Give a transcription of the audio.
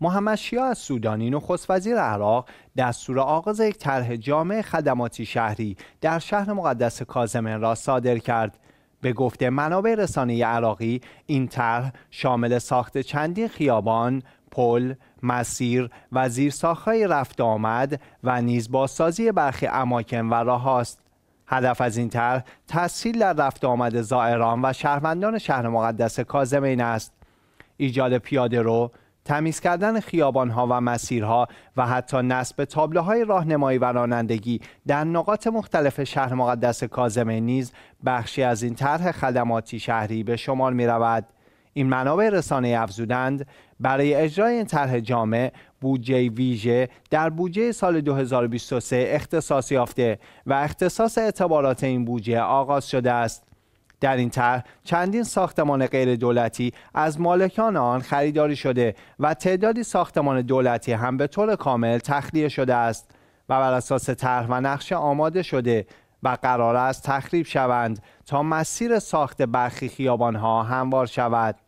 محمد از سودانی نخست وزیر عراق دستور آغاز یک طرح جامع خدماتی شهری در شهر مقدس کازمن را صادر کرد به گفته منابع رسانه عراقی این طرح شامل ساخت چندین خیابان پل مسیر و زیرساختهای رفت آمد و نیز بازسازی برخی اماکن و راههاست هدف از این طرح تسهیل در رفت آمد زائران و شهروندان شهر مقدس کازمین است ایجاد پیاده رو تمیز کردن ها و مسیرها و حتی نصب تابلوهای راهنمایی و رانندگی در نقاط مختلف شهر مقدس کازمه نیز بخشی از این طرح خدماتی شهری به شمار می رود. این منابع رسانه افزودند برای اجرای این طرح جامع بودجه ویژه در بودجه سال 2023 اختصاص یافته و اختصاص اعتبارات این بودجه آغاز شده است. در این طرح چندین ساختمان غیر دولتی از مالکان آن خریداری شده و تعدادی ساختمان دولتی هم به طور کامل تخلیه شده است و بر اساس طرح و نقشه آماده شده و قرار است تخریب شوند تا مسیر ساخت برخی خیابان ها هموار شود